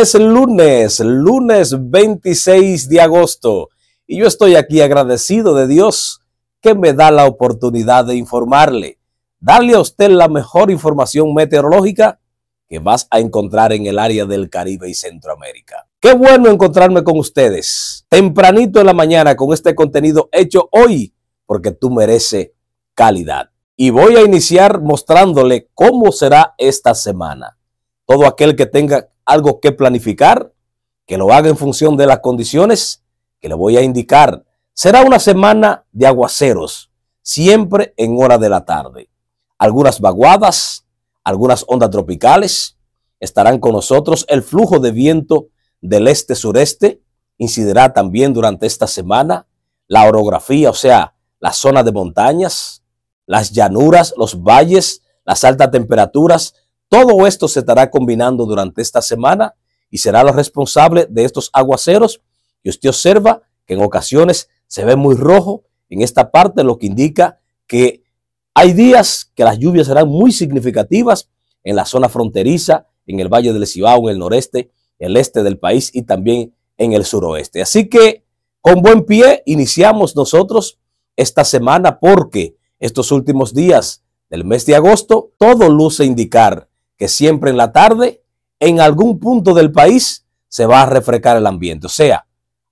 Es lunes, lunes 26 de agosto, y yo estoy aquí agradecido de Dios que me da la oportunidad de informarle, darle a usted la mejor información meteorológica que vas a encontrar en el área del Caribe y Centroamérica. Qué bueno encontrarme con ustedes tempranito en la mañana con este contenido hecho hoy, porque tú mereces calidad. Y voy a iniciar mostrándole cómo será esta semana. Todo aquel que tenga algo que planificar, que lo haga en función de las condiciones que le voy a indicar. Será una semana de aguaceros, siempre en hora de la tarde. Algunas vaguadas, algunas ondas tropicales. Estarán con nosotros el flujo de viento del este-sureste. Incidirá también durante esta semana la orografía, o sea, las zonas de montañas, las llanuras, los valles, las altas temperaturas todo esto se estará combinando durante esta semana y será lo responsable de estos aguaceros Y usted observa que en ocasiones se ve muy rojo en esta parte, lo que indica que hay días que las lluvias serán muy significativas en la zona fronteriza, en el Valle del Cibao, en el noreste, el este del país y también en el suroeste. Así que con buen pie iniciamos nosotros esta semana porque estos últimos días del mes de agosto todo luce indicar que siempre en la tarde, en algún punto del país, se va a refrescar el ambiente. O sea,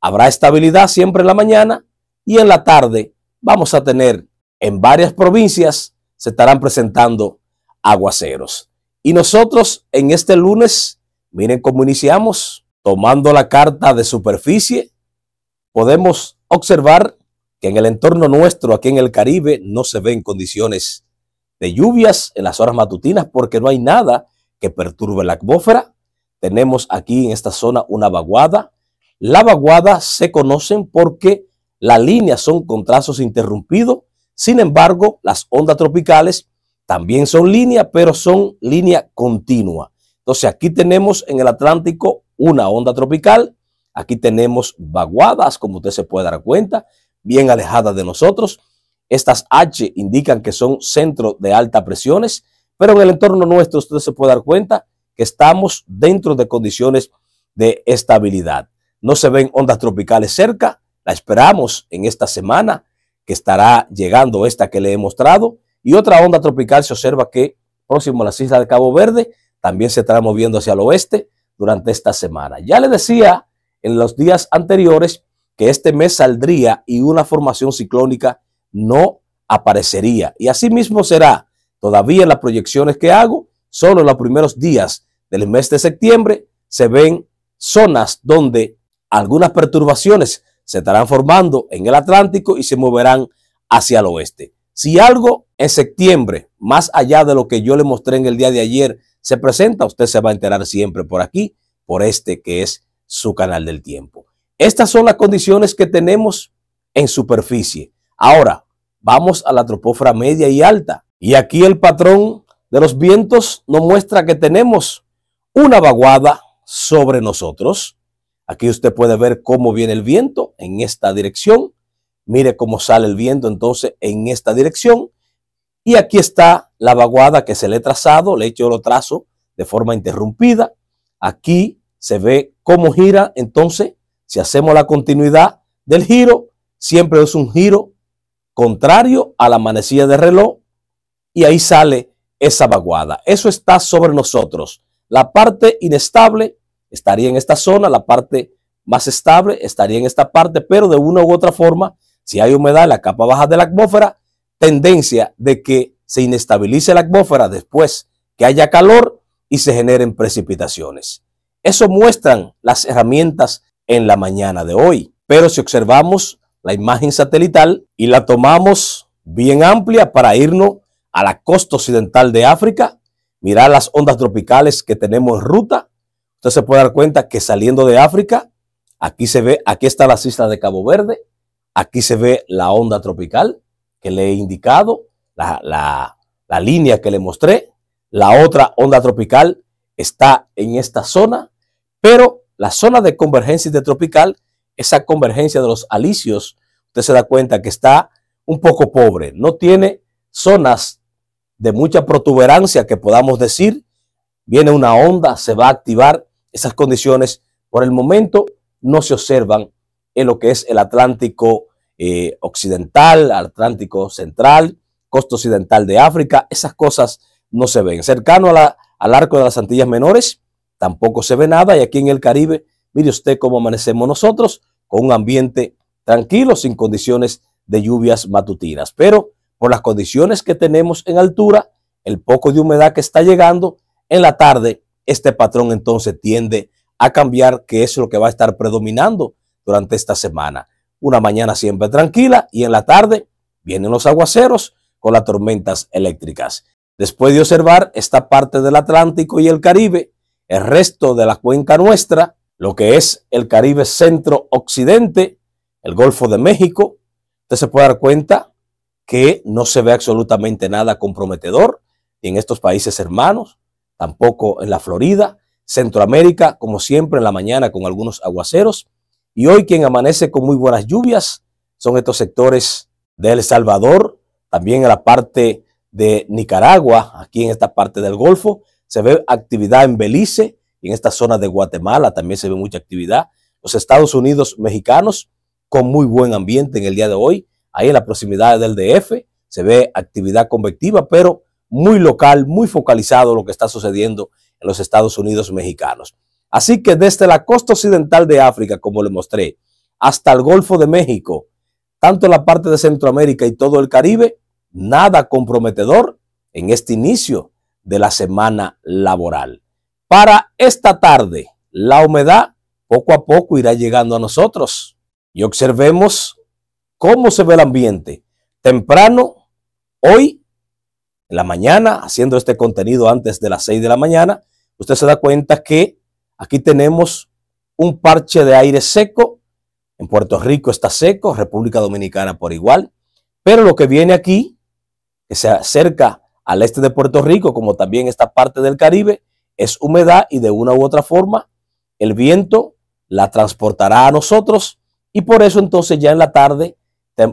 habrá estabilidad siempre en la mañana y en la tarde vamos a tener en varias provincias se estarán presentando aguaceros. Y nosotros en este lunes, miren cómo iniciamos, tomando la carta de superficie, podemos observar que en el entorno nuestro, aquí en el Caribe, no se ven condiciones de lluvias en las horas matutinas porque no hay nada que perturbe la atmósfera. Tenemos aquí en esta zona una vaguada. La vaguada se conocen porque las líneas son con trazos interrumpidos. Sin embargo, las ondas tropicales también son líneas, pero son línea continua. Entonces aquí tenemos en el Atlántico una onda tropical. Aquí tenemos vaguadas, como usted se puede dar cuenta, bien alejadas de nosotros. Estas H indican que son centros de alta presiones, pero en el entorno nuestro usted se puede dar cuenta que estamos dentro de condiciones de estabilidad. No se ven ondas tropicales cerca, la esperamos en esta semana que estará llegando esta que le he mostrado y otra onda tropical se observa que próximo a las islas de Cabo Verde también se estará moviendo hacia el oeste durante esta semana. Ya le decía en los días anteriores que este mes saldría y una formación ciclónica no aparecería. Y así mismo será todavía en las proyecciones que hago, solo en los primeros días del mes de septiembre se ven zonas donde algunas perturbaciones se estarán formando en el Atlántico y se moverán hacia el oeste. Si algo en septiembre, más allá de lo que yo le mostré en el día de ayer, se presenta, usted se va a enterar siempre por aquí, por este que es su canal del tiempo. Estas son las condiciones que tenemos en superficie. Ahora, vamos a la tropofra media y alta. Y aquí el patrón de los vientos nos muestra que tenemos una vaguada sobre nosotros. Aquí usted puede ver cómo viene el viento en esta dirección. Mire cómo sale el viento entonces en esta dirección. Y aquí está la vaguada que se le he trazado, le he hecho lo trazo de forma interrumpida. Aquí se ve cómo gira. Entonces, si hacemos la continuidad del giro, siempre es un giro contrario a la manecilla del reloj, y ahí sale esa vaguada. Eso está sobre nosotros. La parte inestable estaría en esta zona, la parte más estable estaría en esta parte, pero de una u otra forma, si hay humedad en la capa baja de la atmósfera, tendencia de que se inestabilice la atmósfera después que haya calor y se generen precipitaciones. Eso muestran las herramientas en la mañana de hoy. Pero si observamos la imagen satelital y la tomamos bien amplia para irnos a la costa occidental de África, mirar las ondas tropicales que tenemos en ruta. Usted se puede dar cuenta que saliendo de África, aquí se ve, aquí está las islas de Cabo Verde, aquí se ve la onda tropical que le he indicado, la, línea que le mostré. La otra onda tropical está en esta zona, pero la zona de convergencia tropical esa convergencia de los alicios, usted se da cuenta que está un poco pobre, no tiene zonas de mucha protuberancia que podamos decir, viene una onda, se va a activar, esas condiciones por el momento no se observan en lo que es el Atlántico eh, Occidental, Atlántico Central, costa occidental de África, esas cosas no se ven. Cercano al arco de las Antillas Menores, tampoco se ve nada y aquí en el Caribe Mire usted cómo amanecemos nosotros con un ambiente tranquilo, sin condiciones de lluvias matutinas. Pero por las condiciones que tenemos en altura, el poco de humedad que está llegando, en la tarde este patrón entonces tiende a cambiar, que es lo que va a estar predominando durante esta semana. Una mañana siempre tranquila y en la tarde vienen los aguaceros con las tormentas eléctricas. Después de observar esta parte del Atlántico y el Caribe, el resto de la cuenca nuestra, lo que es el Caribe centro-occidente, el Golfo de México, usted se puede dar cuenta que no se ve absolutamente nada comprometedor en estos países hermanos, tampoco en la Florida, Centroamérica, como siempre en la mañana con algunos aguaceros, y hoy quien amanece con muy buenas lluvias son estos sectores de El Salvador, también en la parte de Nicaragua, aquí en esta parte del Golfo, se ve actividad en Belice, y en esta zona de Guatemala también se ve mucha actividad. Los Estados Unidos mexicanos con muy buen ambiente en el día de hoy, ahí en la proximidad del DF, se ve actividad convectiva, pero muy local, muy focalizado lo que está sucediendo en los Estados Unidos mexicanos. Así que desde la costa occidental de África, como le mostré, hasta el Golfo de México, tanto la parte de Centroamérica y todo el Caribe, nada comprometedor en este inicio de la semana laboral. Para esta tarde, la humedad poco a poco irá llegando a nosotros y observemos cómo se ve el ambiente. Temprano, hoy, en la mañana, haciendo este contenido antes de las 6 de la mañana, usted se da cuenta que aquí tenemos un parche de aire seco. En Puerto Rico está seco, República Dominicana por igual. Pero lo que viene aquí, que se acerca al este de Puerto Rico, como también esta parte del Caribe, es humedad y de una u otra forma el viento la transportará a nosotros y por eso entonces ya en la tarde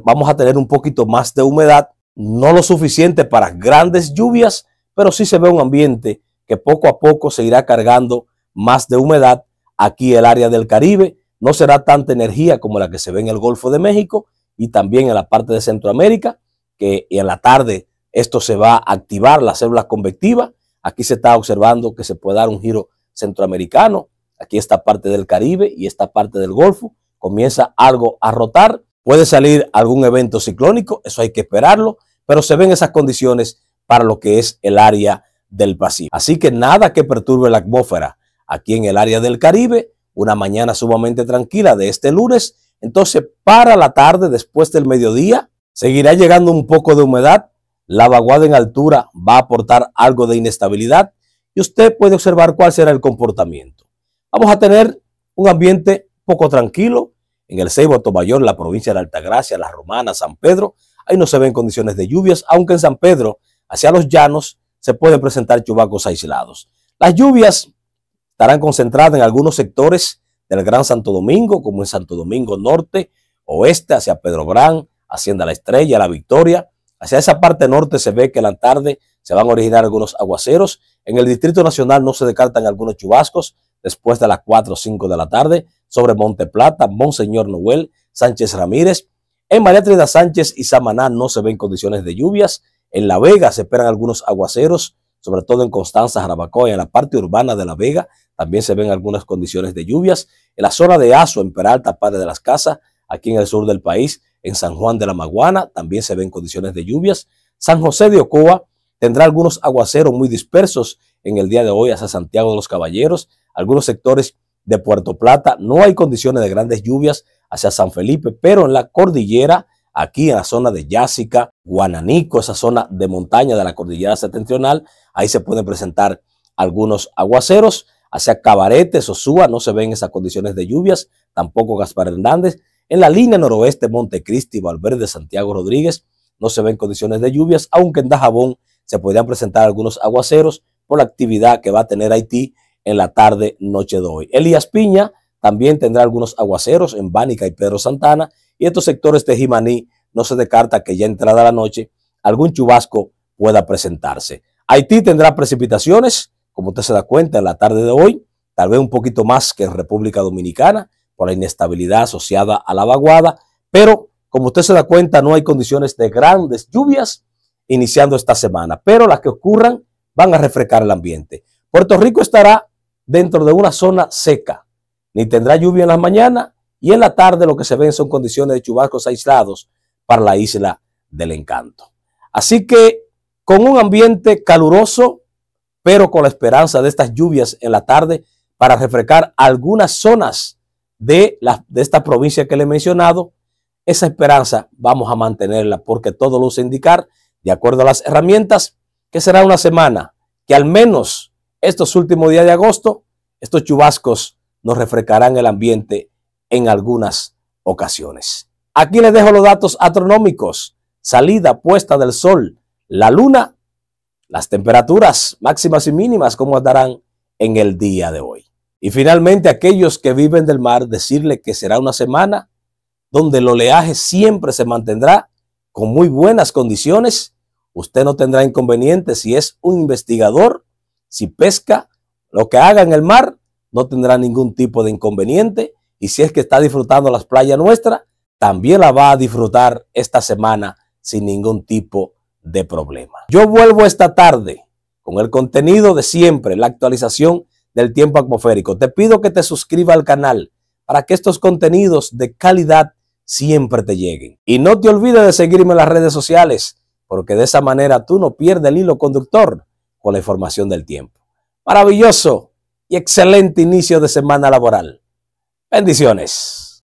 vamos a tener un poquito más de humedad, no lo suficiente para grandes lluvias, pero sí se ve un ambiente que poco a poco se irá cargando más de humedad aquí el área del Caribe. No será tanta energía como la que se ve en el Golfo de México y también en la parte de Centroamérica, que en la tarde esto se va a activar, las células convectivas, Aquí se está observando que se puede dar un giro centroamericano. Aquí esta parte del Caribe y esta parte del Golfo comienza algo a rotar. Puede salir algún evento ciclónico, eso hay que esperarlo, pero se ven esas condiciones para lo que es el área del Pacífico. Así que nada que perturbe la atmósfera. Aquí en el área del Caribe, una mañana sumamente tranquila de este lunes. Entonces, para la tarde, después del mediodía, seguirá llegando un poco de humedad la vaguada en altura va a aportar algo de inestabilidad y usted puede observar cuál será el comportamiento. Vamos a tener un ambiente poco tranquilo en el Ceibo, Tomayor, la provincia de Altagracia, La Romana, San Pedro. Ahí no se ven condiciones de lluvias, aunque en San Pedro, hacia los llanos, se pueden presentar chubacos aislados. Las lluvias estarán concentradas en algunos sectores del Gran Santo Domingo, como en Santo Domingo Norte, Oeste, hacia Pedro Gran, Hacienda La Estrella, La Victoria, Hacia esa parte norte se ve que en la tarde se van a originar algunos aguaceros. En el Distrito Nacional no se descartan algunos chubascos después de las 4 o 5 de la tarde sobre Monte Plata, Monseñor Noel, Sánchez Ramírez. En María Trinidad Sánchez y Samaná no se ven condiciones de lluvias. En La Vega se esperan algunos aguaceros, sobre todo en Constanza, Jarabacoa y en la parte urbana de La Vega también se ven algunas condiciones de lluvias. En la zona de Aso, en Peralta, Padre de las Casas, aquí en el sur del país, en San Juan de la Maguana también se ven condiciones de lluvias. San José de Ocoa tendrá algunos aguaceros muy dispersos en el día de hoy hacia Santiago de los Caballeros. Algunos sectores de Puerto Plata no hay condiciones de grandes lluvias hacia San Felipe, pero en la cordillera, aquí en la zona de Yásica, Guananico, esa zona de montaña de la cordillera septentrional, ahí se pueden presentar algunos aguaceros. Hacia Cabarete, Sosúa, no se ven esas condiciones de lluvias, tampoco Gaspar Hernández, en la línea noroeste, Montecristi, Valverde, Santiago Rodríguez, no se ven condiciones de lluvias, aunque en Dajabón se podrían presentar algunos aguaceros por la actividad que va a tener Haití en la tarde, noche de hoy. Elías Piña también tendrá algunos aguaceros en Bánica y Pedro Santana, y estos sectores de Jimaní no se descarta que ya entrada la noche algún chubasco pueda presentarse. Haití tendrá precipitaciones, como usted se da cuenta, en la tarde de hoy, tal vez un poquito más que en República Dominicana, por la inestabilidad asociada a la vaguada, pero como usted se da cuenta, no hay condiciones de grandes lluvias iniciando esta semana, pero las que ocurran van a refrescar el ambiente. Puerto Rico estará dentro de una zona seca, ni tendrá lluvia en la mañana y en la tarde lo que se ven son condiciones de chubascos aislados para la isla del encanto. Así que con un ambiente caluroso, pero con la esperanza de estas lluvias en la tarde para refrescar algunas zonas de, la, de esta provincia que le he mencionado, esa esperanza vamos a mantenerla porque todo luce indicar, de acuerdo a las herramientas, que será una semana que al menos estos últimos días de agosto, estos chubascos nos refrescarán el ambiente en algunas ocasiones. Aquí les dejo los datos astronómicos, salida, puesta del sol, la luna, las temperaturas máximas y mínimas, cómo andarán en el día de hoy. Y finalmente aquellos que viven del mar, decirle que será una semana donde el oleaje siempre se mantendrá con muy buenas condiciones. Usted no tendrá inconvenientes si es un investigador, si pesca, lo que haga en el mar, no tendrá ningún tipo de inconveniente. Y si es que está disfrutando las playas nuestras, también la va a disfrutar esta semana sin ningún tipo de problema. Yo vuelvo esta tarde con el contenido de siempre, la actualización del tiempo atmosférico. Te pido que te suscribas al canal para que estos contenidos de calidad siempre te lleguen. Y no te olvides de seguirme en las redes sociales, porque de esa manera tú no pierdes el hilo conductor con la información del tiempo. Maravilloso y excelente inicio de semana laboral. Bendiciones.